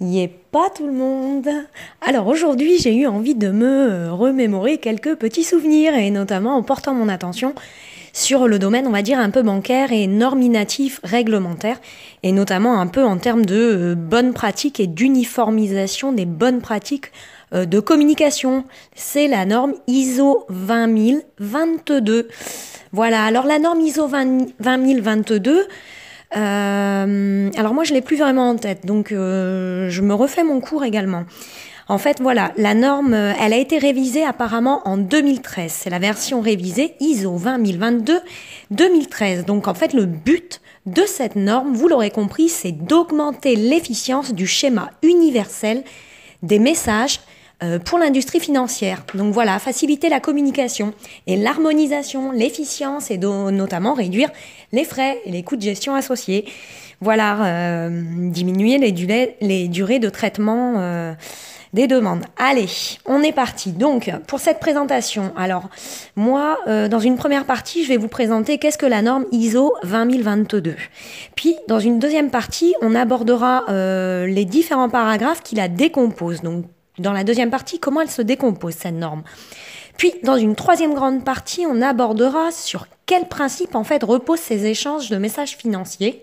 n'y est pas tout le monde. Alors aujourd'hui, j'ai eu envie de me remémorer quelques petits souvenirs et notamment en portant mon attention sur le domaine, on va dire, un peu bancaire et norminatif réglementaire, et notamment un peu en termes de euh, bonnes pratiques et d'uniformisation des bonnes pratiques euh, de communication. C'est la norme ISO 20022. Voilà, alors la norme ISO 20022, euh, alors moi, je l'ai plus vraiment en tête, donc euh, je me refais mon cours également. En fait, voilà, la norme, euh, elle a été révisée apparemment en 2013. C'est la version révisée ISO 2022 2013 Donc en fait, le but de cette norme, vous l'aurez compris, c'est d'augmenter l'efficience du schéma universel des messages euh, pour l'industrie financière. Donc voilà, faciliter la communication et l'harmonisation, l'efficience et notamment réduire les frais et les coûts de gestion associés. Voilà, euh, diminuer les, durées de traitement euh, des demandes. Allez, on est parti. Donc, pour cette présentation, alors, moi, dans une première partie, je vais vous présenter qu'est-ce que la norme ISO 2022. Puis, dans une deuxième partie, on abordera les différents paragraphes qui la décomposent. Donc, dans la deuxième partie, comment elle se décompose, cette norme. Puis, dans une troisième grande partie, on abordera sur quels principes en fait reposent ces échanges de messages financiers.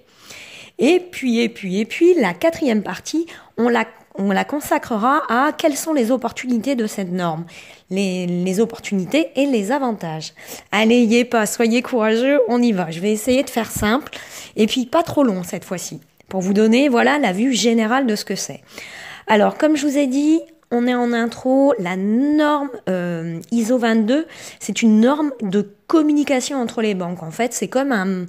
Et puis, et puis, et puis, la quatrième partie, on la, on la consacrera à quelles sont les opportunités de cette norme, les, les opportunités et les avantages. Allez, y pas, soyez courageux, on y va. Je vais essayer de faire simple et puis pas trop long cette fois-ci, pour vous donner voilà la vue générale de ce que c'est. Alors, comme je vous ai dit, on est en intro, la norme euh, ISO 22, c'est une norme de communication entre les banques. En fait, c'est comme un,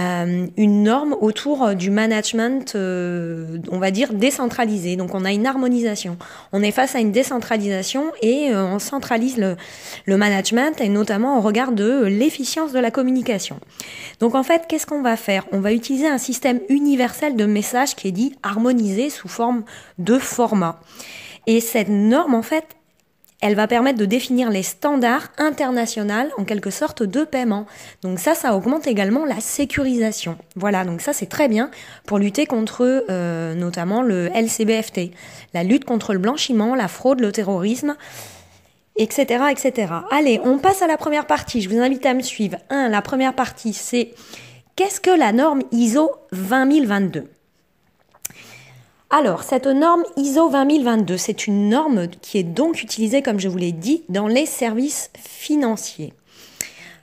euh, une norme autour euh, du management, euh, on va dire, décentralisé. Donc on a une harmonisation. On est face à une décentralisation et on centralise le, le, management et notamment au regard de l'efficience de la communication. Donc en fait, qu'est-ce qu'on va faire On va utiliser un système universel de messages qui est dit harmonisé sous forme de format. Et cette norme, en fait, elle va permettre de définir les standards internationaux en quelque sorte de paiement. Donc ça, ça augmente également la sécurisation. Voilà, donc ça c'est très bien pour lutter contre euh, notamment le LCBFT, la lutte contre le blanchiment, la fraude, le terrorisme etc., etc. Allez, on passe à la première partie. Je vous invite à me suivre. 1. La première partie, c'est qu'est-ce que la norme ISO 20022 alors, cette norme ISO 2022, c'est une norme qui est donc utilisée, comme je vous l'ai dit, dans les services financiers.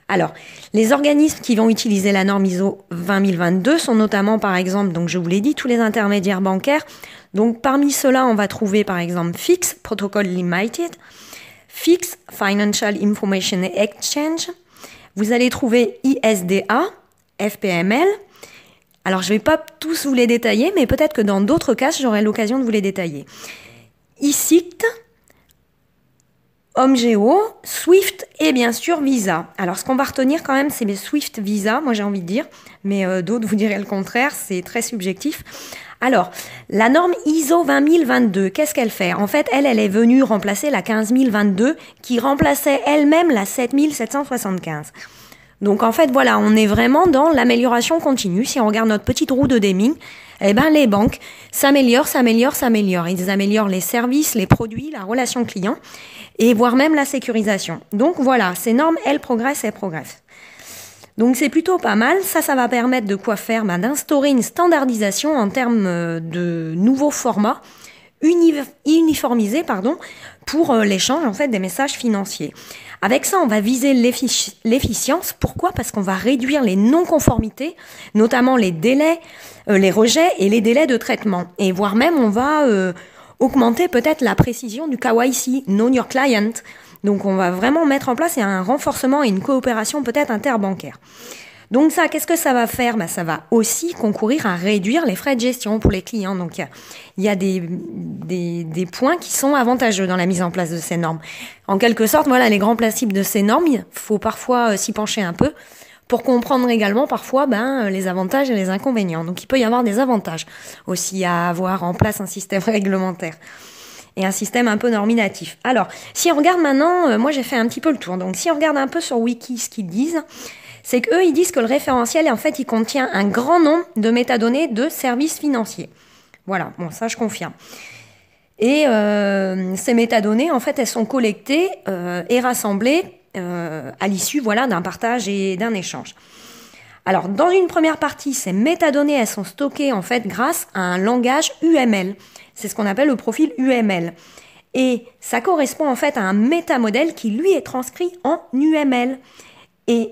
Alors, les organismes qui vont utiliser la norme ISO 2022 sont notamment, par exemple, donc je vous l'ai dit, tous les intermédiaires bancaires. Donc, parmi ceux-là, on va trouver, par exemple, FIX, Protocol Limited, FIX, Financial Information Exchange. Vous allez trouver ISDA, FPML, alors je ne vais pas tous vous les détailler, mais peut-être que dans d'autres cas, j'aurai l'occasion de vous les détailler. ICIT, HomeGeo, Swift et bien sûr Visa. Alors ce qu'on va retenir quand même, c'est Swift Visa, moi j'ai envie de dire, mais euh, d'autres vous diraient le contraire, c'est très subjectif. Alors, la norme ISO 20022, qu'est-ce qu'elle fait En fait, elle, elle est venue remplacer la 15022 qui remplaçait elle-même la 7775. Donc en fait, voilà, on est vraiment dans l'amélioration continue. Si on regarde notre petite roue de Deming, eh ben les banques s'améliorent, s'améliorent, s'améliorent. Ils améliorent les services, les produits, la relation client et voire même la sécurisation. Donc voilà, ces normes, elles progressent, elles progressent. Donc c'est plutôt pas mal. Ça, ça va permettre de quoi faire ben, D'instaurer une standardisation en termes euh, de nouveaux formats uniformisés, pardon, pour euh, l'échange en fait des messages financiers. Avec ça, on va viser l'efficience. Pourquoi Parce qu'on va réduire les non-conformités, notamment les délais, euh, les rejets et les délais de traitement. Et voire même, on va euh, augmenter peut-être la précision du KYC, Know Your Client. Donc on va vraiment mettre en place un renforcement et une coopération peut-être interbancaire. Donc ça, qu'est-ce que ça va faire bah, Ça va aussi concourir à réduire les frais de gestion pour les clients. Donc il y a des, des, points qui sont avantageux dans la mise en place de ces normes. En quelque sorte, voilà, les grands principes de ces normes, il faut parfois euh, s'y pencher un peu pour comprendre également parfois ben, les avantages et les inconvénients. Donc il peut y avoir des avantages aussi à avoir en place un système réglementaire et un système un peu norminatif. Alors, si on regarde maintenant, euh, moi j'ai fait un petit peu le tour, donc si on regarde un peu sur Wiki ce qu'ils disent, c'est qu'eux, ils disent que le référentiel, en fait, il contient un grand nombre de métadonnées de services financiers. Voilà, bon, ça, je confirme. Et euh, ces métadonnées, en fait, elles sont collectées euh, et rassemblées euh, à l'issue voilà, d'un partage et d'un échange. Alors, dans une première partie, ces métadonnées, elles sont stockées en fait grâce à un langage UML. C'est ce qu'on appelle le profil UML. Et ça correspond en fait à un métamodèle qui lui est transcrit en UML. Et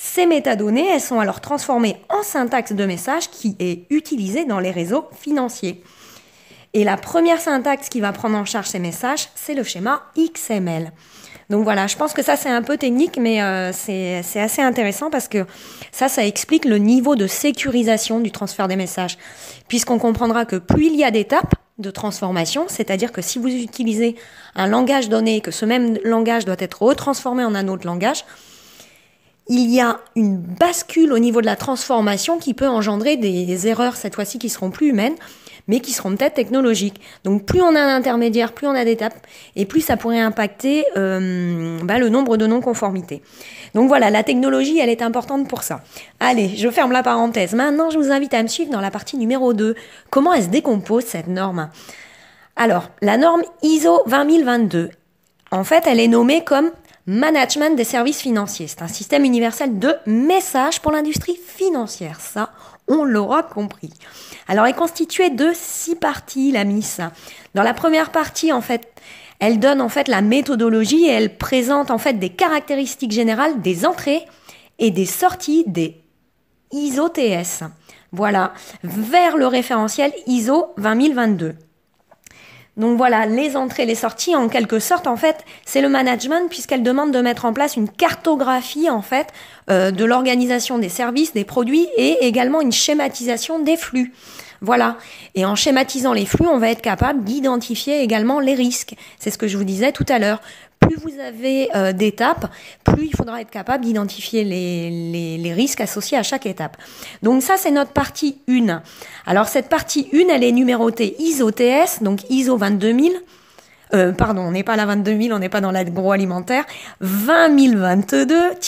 ces métadonnées, elles sont alors transformées en syntaxe de message qui est utilisée dans les réseaux financiers. Et la première syntaxe qui va prendre en charge ces messages, c'est le schéma XML. Donc voilà, je pense que ça c'est un peu technique, mais euh, c'est assez intéressant parce que ça, ça explique le niveau de sécurisation du transfert des messages. Puisqu'on comprendra que plus il y a d'étapes de transformation, c'est-à-dire que si vous utilisez un langage donné et que ce même langage doit être retransformé en un autre langage, il y a une bascule au niveau de la transformation qui peut engendrer des erreurs, cette fois-ci, qui seront plus humaines, mais qui seront peut-être technologiques. Donc plus on a un intermédiaire, plus on a d'étapes, et plus ça pourrait impacter euh, bah, le nombre de non-conformités. Donc voilà, la technologie, elle est importante pour ça. Allez, je ferme la parenthèse. Maintenant, je vous invite à me suivre dans la partie numéro 2. Comment elle se décompose, cette norme Alors, la norme ISO 20022, en fait, elle est nommée comme Management des services financiers. C'est un système universel de messages pour l'industrie financière. Ça, on l'aura compris. Alors, elle est constituée de six parties, la MIS. Dans la première partie, en fait, elle donne en fait la méthodologie et elle présente en fait des caractéristiques générales des entrées et des sorties des ISO TS. Voilà, vers le référentiel ISO 2022. Donc voilà, les entrées, les sorties, en quelque sorte, en fait, c'est le management puisqu'elle demande de mettre en place une cartographie, en fait, euh, de l'organisation des services, des produits et également une schématisation des flux. Voilà. Et en schématisant les flux, on va être capable d'identifier également les risques. C'est ce que je vous disais tout à l'heure plus vous avez euh, d'étapes, plus il faudra être capable d'identifier les, risques associés à chaque étape. Donc ça, c'est notre partie 1. Alors cette partie 1, elle est numérotée ISO-TS, donc ISO 22000. Euh, pardon, on n'est pas à la 22000, on n'est pas dans l'agroalimentaire, 20022-1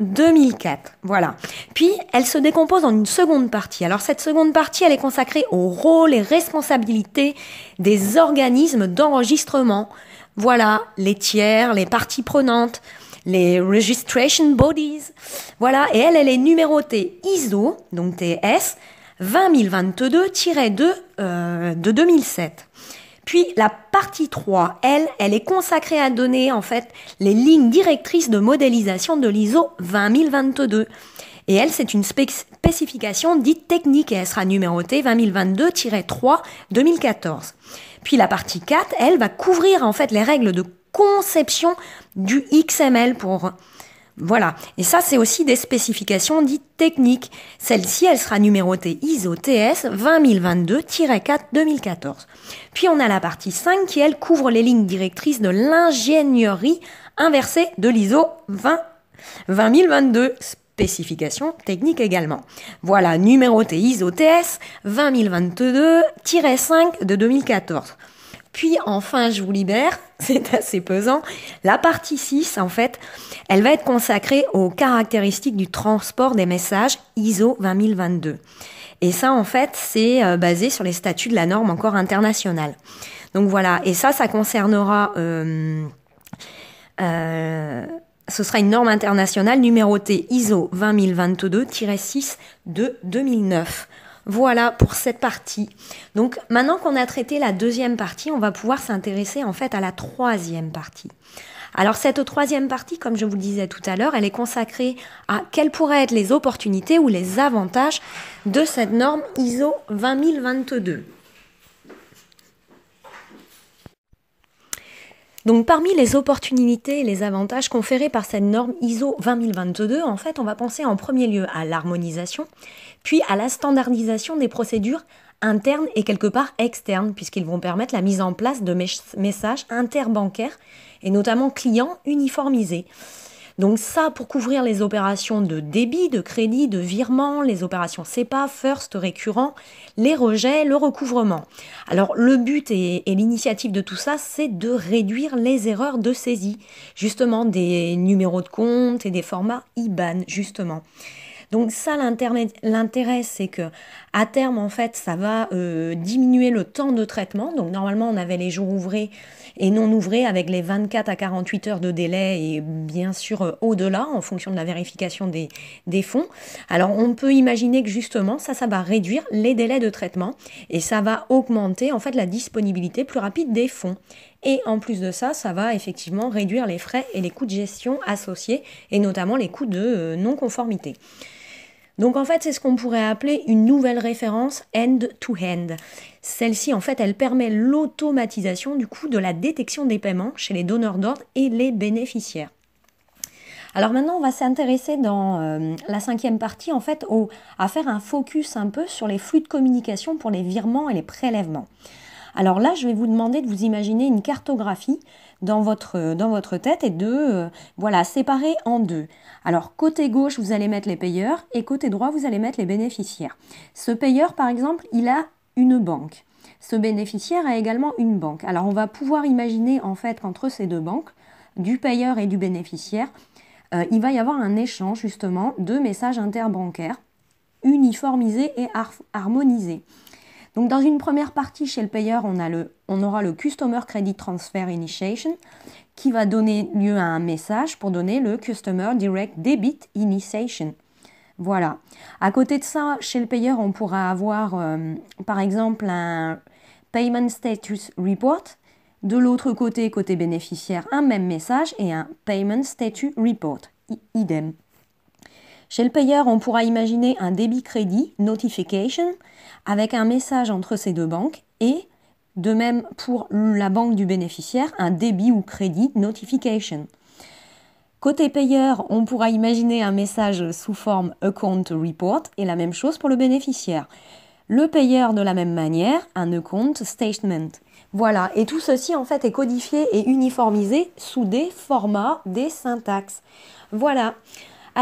2004. Voilà. Puis, elle se décompose en une seconde partie. Alors, cette seconde partie, elle est consacrée au rôle et responsabilités des organismes d'enregistrement voilà, les tiers, les parties prenantes, les registration bodies. Voilà, et elle, elle est numérotée ISO, donc TS, 2022 2 de 2007. Puis la partie 3, elle, elle est consacrée à donner en fait les lignes directrices de modélisation de l'ISO 2022. Et elle, c'est une spécification dite technique et elle sera numérotée 2022-3 2014. Puis la partie 4, elle va couvrir en fait les règles de conception du XML pour voilà. Et ça, c'est aussi des spécifications dites techniques. Celle-ci, elle sera numérotée ISO TS 2022 4 2014. Puis on a la partie 5 qui, elle, couvre les lignes directrices de l'ingénierie inversée de l'ISO 20, 2022. Spécification technique également. Voilà, numéroté ISO TS 2022 5 de 2014. Puis enfin, je vous libère, c'est assez pesant. La partie 6, en fait, elle va être consacrée aux caractéristiques du transport des messages ISO 2022. Et ça, en fait, c'est euh, basé sur les statuts de la norme encore internationale. Donc voilà, et ça, ça concernera... Euh, euh, ce sera une norme internationale numérotée ISO 2022 6 de 2009. Voilà pour cette partie. Donc maintenant qu'on a traité la deuxième partie, on va pouvoir s'intéresser en fait à la troisième partie. Alors cette troisième partie, comme je vous le disais tout à l'heure, elle est consacrée à quelles pourraient être les opportunités ou les avantages de cette norme ISO 20022. Donc parmi les opportunités et les avantages conférés par cette norme ISO 2022, en fait, on va penser en premier lieu à l'harmonisation, puis à la standardisation des procédures internes et quelque part externes, puisqu'ils vont permettre la mise en place de messages interbancaires et notamment clients uniformisés. Donc ça, pour couvrir les opérations de débit, de crédit, de virement, les opérations CEPA, First, récurrent, les rejets, le recouvrement. Alors le but et, l'initiative de tout ça, c'est de réduire les erreurs de saisie, justement des numéros de compte et des formats IBAN, justement. Donc ça, l'intérêt, c'est que à terme, en fait, ça va euh, diminuer le temps de traitement. Donc normalement, on avait les jours ouvrés et non ouvrées avec les 24 à 48 heures de délai et bien sûr euh, au-delà en fonction de la vérification des, des fonds. Alors on peut imaginer que justement ça, ça va réduire les délais de traitement et ça va augmenter en fait la disponibilité plus rapide des fonds. Et en plus de ça, ça va effectivement réduire les frais et les coûts de gestion associés, et notamment les coûts de euh, non-conformité. Donc en fait, c'est ce qu'on pourrait appeler une nouvelle référence end-to-end. Celle-ci, en fait, elle permet l'automatisation du coup de la détection des paiements chez les donneurs d'ordre et les bénéficiaires. Alors maintenant, on va s'intéresser dans euh, la cinquième partie, en fait, au, à faire un focus un peu sur les flux de communication pour les virements et les prélèvements. Alors là, je vais vous demander de vous imaginer une cartographie dans votre, tête et de euh, voilà, séparer en deux. Alors côté gauche, vous allez mettre les payeurs et côté droit, vous allez mettre les bénéficiaires. Ce payeur, par exemple, il a une banque. Ce bénéficiaire a également une banque. Alors on va pouvoir imaginer en fait qu'entre ces deux banques, du payeur et du bénéficiaire, euh, il va y avoir un échange justement de messages interbancaires uniformisés et harmonisés. Donc dans une première partie chez le payeur, on, le, on aura le Customer Credit Transfer Initiation qui va donner lieu à un message pour donner le Customer Direct Debit Initiation. Voilà. À côté de ça, chez le payeur, on pourra avoir euh, par exemple un Payment Status Report. De l'autre côté, côté bénéficiaire, un même message et un Payment Status Report. idem. Chez le payeur, on pourra imaginer un débit crédit, notification, avec un message entre ces deux banques et, de même pour la banque du bénéficiaire, un débit ou crédit, notification. Côté payeur, on pourra imaginer un message sous forme account report et la même chose pour le bénéficiaire. Le payeur de la même manière, un account statement. Voilà, et tout ceci en fait est codifié et uniformisé sous des formats, des syntaxes. Voilà.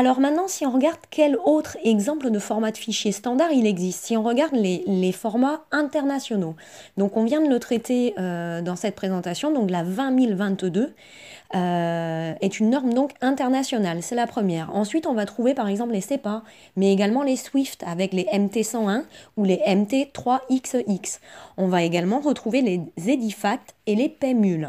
Alors maintenant, si on regarde quel autre exemple de format de fichier standard il existe, si on regarde les, formats internationaux, donc on vient de le traiter euh, dans cette présentation, donc la 20022 euh, est une norme donc internationale, c'est la première. Ensuite, on va trouver par exemple les CEPA, mais également les SWIFT avec les MT101 ou les MT3XX. On va également retrouver les EDIFACT et les PEMUL.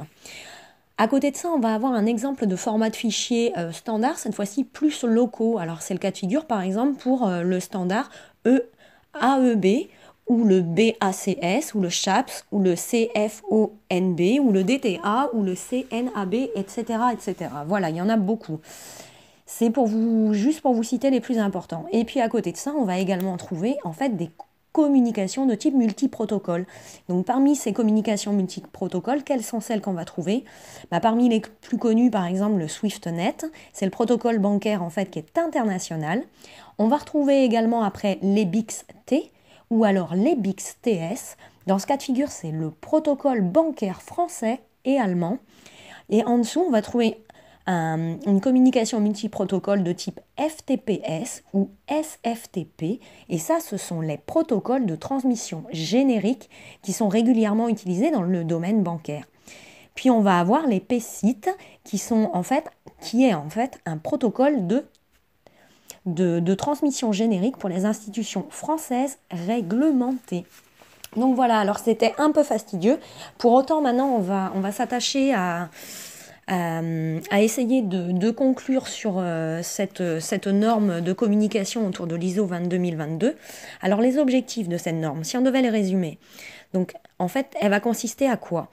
À côté de ça, on va avoir un exemple de format de fichier euh, standard, cette fois-ci plus locaux. Alors c'est le cas de figure par exemple pour euh, le standard EAEB ou le BACS ou le CHAPS ou le CFONB ou le DTA ou le CNAB, etc. etc. Voilà, il y en a beaucoup. C'est pour vous, juste pour vous citer les plus importants. Et puis à côté de ça, on va également trouver en fait des communication de type multiprotocole. Donc parmi ces communications multiprotocoles, quelles sont celles qu'on va trouver bah, Parmi les plus connues, par exemple le SwiftNet, c'est le protocole bancaire en fait qui est international. On va retrouver également après les BIX-T ou alors les BIX-TS. Dans ce cas de figure, c'est le protocole bancaire français et allemand. Et en dessous, on va trouver une communication multiprotocole de type FTPS ou SFTP, et ça, ce sont les protocoles de transmission générique qui sont régulièrement utilisés dans le domaine bancaire. Puis on va avoir les PSIT qui sont en fait qui est en fait un protocole de, de, transmission générique pour les institutions françaises réglementées. Donc voilà, alors c'était un peu fastidieux. Pour autant, maintenant, on va, on va s'attacher à, à, euh, essayer de, conclure sur euh, cette, norme de communication autour de l'ISO 22022. Alors les objectifs de cette norme, si on devait les résumer, donc en fait elle va consister à quoi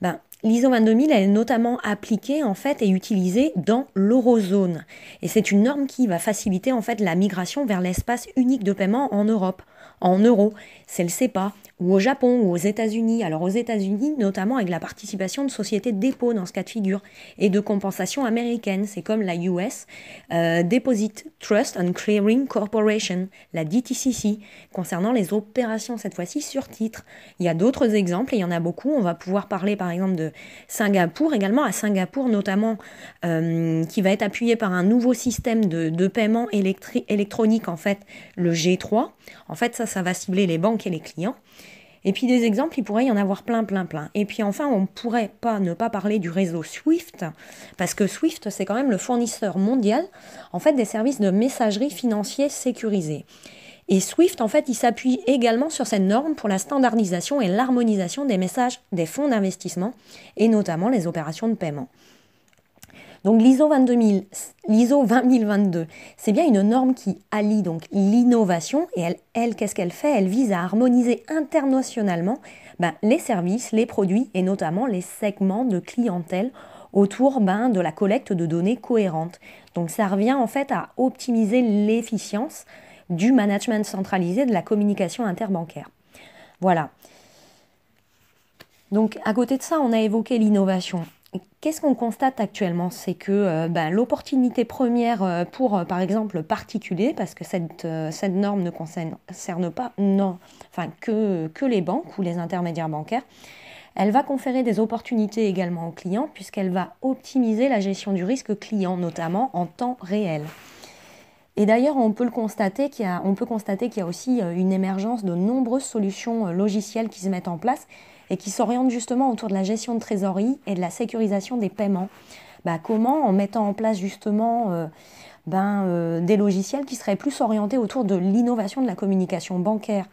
ben, L'ISO 22000 elle est notamment appliquée en fait et utilisée dans l'eurozone et c'est une norme qui va faciliter en fait la migration vers l'espace unique de paiement en Europe en euros. C'est le CEPA, ou au Japon ou aux États-Unis. Alors aux États-Unis, notamment avec la participation de sociétés de dépôt dans ce cas de figure et de compensation américaine, c'est comme la US euh, Deposit Trust and Clearing Corporation, la DTCC, concernant les opérations cette fois-ci sur titre. Il y a d'autres exemples et il y en a beaucoup. On va pouvoir parler par exemple de Singapour également, à Singapour notamment, euh, qui va être appuyé par un nouveau système de, de paiement électronique en fait, le G3. En fait, ça, ça va cibler les banques et les clients. Et puis des exemples, il pourrait y en avoir plein, plein, plein. Et puis enfin, on ne pourrait pas ne pas parler du réseau SWIFT, parce que SWIFT, c'est quand même le fournisseur mondial, en fait, des services de messagerie financière sécurisés. Et SWIFT, en fait, il s'appuie également sur cette norme pour la standardisation et l'harmonisation des messages des fonds d'investissement, et notamment les opérations de paiement. Donc l'ISO 22000, l'ISO c'est bien une norme qui allie donc l'innovation et elle, elle qu'est-ce qu'elle fait Elle vise à harmoniser internationalement ben, les services, les produits et notamment les segments de clientèle autour ben, de la collecte de données cohérentes. Donc ça revient en fait à optimiser l'efficience du management centralisé de la communication interbancaire. Voilà. Donc à côté de ça, on a évoqué l'innovation. Qu'est-ce qu'on constate actuellement C'est que euh, ben, l'opportunité première euh, pour, euh, par exemple, particulier, parce que cette, norme ne concerne, pas non, enfin, que, les banques ou les intermédiaires bancaires, elle va conférer des opportunités également aux clients, puisqu'elle va optimiser la gestion du risque client, notamment en temps réel. Et d'ailleurs, on peut le constater qu'il y a, on peut constater qu'il y a aussi une émergence de nombreuses solutions logicielles qui se mettent en place et qui s'oriente justement autour de la gestion de trésorerie et de la sécurisation des paiements. Bah, comment En mettant en place justement euh, ben, euh, des logiciels qui seraient plus orientés autour de l'innovation de la communication bancaire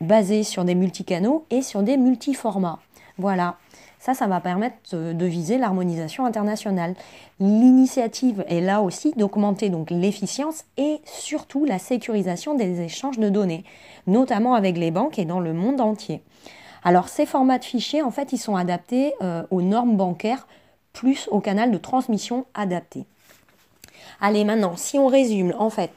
basée sur des multicanaux et sur des multiformats. Voilà. Ça, ça va permettre euh, de viser l'harmonisation internationale. L'initiative est là aussi d'augmenter l'efficience et surtout la sécurisation des échanges de données, notamment avec les banques et dans le monde entier. Alors ces formats de fichiers, en fait, ils sont adaptés euh, aux normes bancaires plus au canal de transmission adapté. Allez, maintenant, si on résume, en fait,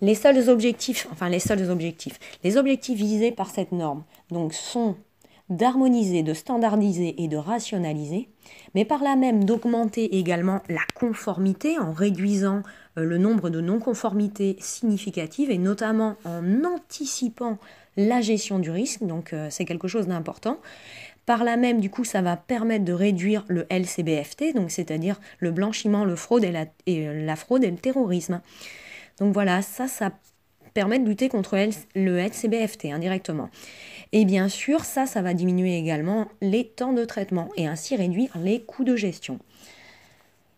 les seuls objectifs, enfin les seuls objectifs, les objectifs visés par cette norme, donc sont d'harmoniser, de standardiser et de rationaliser, mais par là même d'augmenter également la conformité en réduisant euh, le nombre de non-conformités significatives et notamment en anticipant la gestion du risque, donc euh, c'est quelque chose d'important. Par là même, du coup, ça va permettre de réduire le LCBFT, donc c'est-à-dire le blanchiment, le fraude la, euh, la fraude et le terrorisme. Donc voilà, ça, ça permet de lutter contre le LCBFT indirectement. Hein, et bien sûr, ça, ça va diminuer également les temps de traitement et ainsi réduire les coûts de gestion.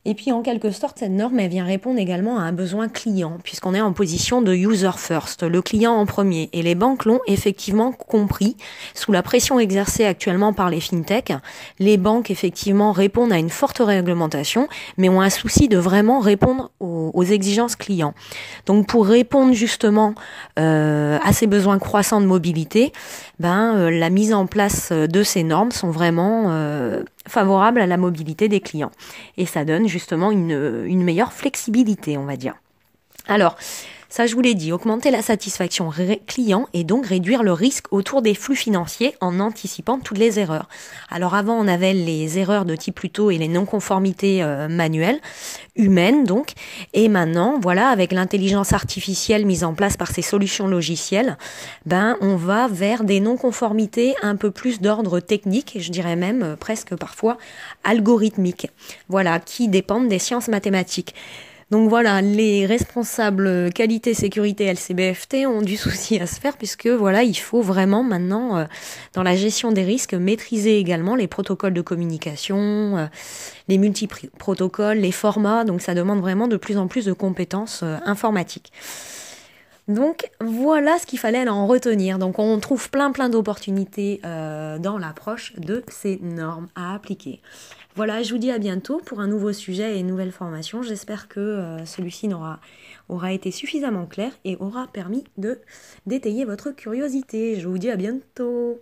Et puis en quelque sorte, cette norme, elle vient répondre également à un besoin client, puisqu'on est en position de user first, le client en premier. Et les banques l'ont effectivement compris. Sous la pression exercée actuellement par les fintechs, les banques effectivement répondent à une forte réglementation, mais ont un souci de vraiment répondre aux, exigences clients. Donc pour répondre justement euh, à ces besoins croissants de mobilité, ben, euh, la mise en place euh, de ces normes sont vraiment favorables à la mobilité des clients. Et ça donne justement une, meilleure flexibilité, on va dire. Alors, ça, je vous l'ai dit, augmenter la satisfaction client et donc réduire le risque autour des flux financiers en anticipant toutes les erreurs. Alors avant, on avait les erreurs de type plutôt et les non-conformités euh, manuelles, humaines donc, et maintenant, voilà, avec l'intelligence artificielle mise en place par ces solutions logicielles, ben on va vers des non-conformités un peu plus d'ordre technique, je dirais même euh, presque parfois algorithmique. Voilà, qui dépendent des sciences mathématiques. Donc voilà, les responsables qualité sécurité LCBFT ont du souci à se faire puisque voilà, il faut vraiment maintenant euh, dans la gestion des risques maîtriser également les protocoles de communication, euh, les multi-protocoles, les formats. Donc ça demande vraiment de plus en plus de compétences euh, informatiques. Donc voilà ce qu'il fallait en retenir. Donc on trouve plein plein d'opportunités euh, dans l'approche de ces normes à appliquer. Voilà, je vous dis à bientôt pour un nouveau sujet et une nouvelle formation. J'espère que euh, celui-ci aura, aura été suffisamment clair et aura permis de d'étayer votre curiosité. Je vous dis à bientôt.